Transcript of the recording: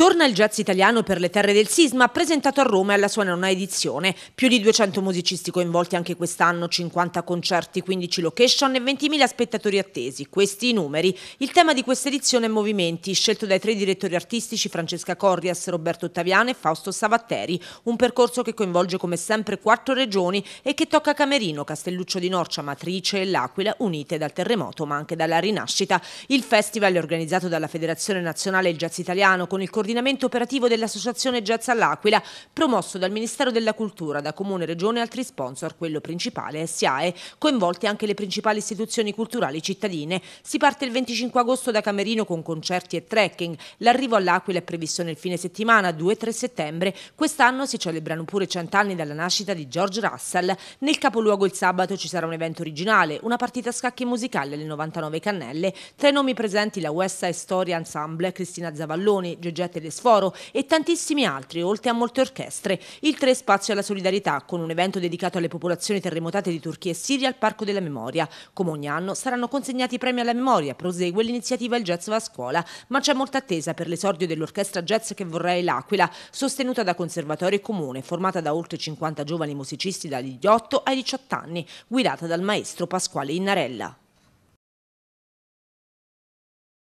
Torna il jazz italiano per le terre del sisma, presentato a Roma alla sua nona edizione. Più di 200 musicisti coinvolti anche quest'anno, 50 concerti, 15 location e 20.000 spettatori attesi. Questi i numeri. Il tema di questa edizione è Movimenti, scelto dai tre direttori artistici Francesca Corrias, Roberto Ottaviano e Fausto Savatteri. Un percorso che coinvolge come sempre quattro regioni e che tocca Camerino, Castelluccio di Norcia, Matrice e L'Aquila, unite dal terremoto ma anche dalla rinascita. Il festival è organizzato dalla Federazione Nazionale Jazz Italiano con il coordinamento l'ordinamento operativo dell'Associazione Jazz all'Aquila, promosso dal Ministero della Cultura, da Comune, Regione e altri sponsor, quello principale SIAE, coinvolte anche le principali istituzioni culturali cittadine. Si parte il 25 agosto da Camerino con concerti e trekking. L'arrivo all'Aquila è previsto nel fine settimana, 2-3 settembre. Quest'anno si celebrano pure cent'anni dalla nascita di George Russell. Nel capoluogo il sabato ci sarà un evento originale, una partita a scacchi musicale alle 99 cannelle. Tra i nomi presenti la West Side Story Ensemble, Cristina Zavalloni, Giorgette Telesforo e tantissimi altri, oltre a molte orchestre. Il 3 Spazio alla Solidarietà, con un evento dedicato alle popolazioni terremotate di Turchia e Siria al Parco della Memoria. Come ogni anno saranno consegnati i premi alla memoria, prosegue l'iniziativa Il Jazz va a scuola, ma c'è molta attesa per l'esordio dell'orchestra jazz che vorrei l'Aquila, sostenuta da Conservatorio e Comune, formata da oltre 50 giovani musicisti dagli 8 ai 18 anni, guidata dal maestro Pasquale Innarella.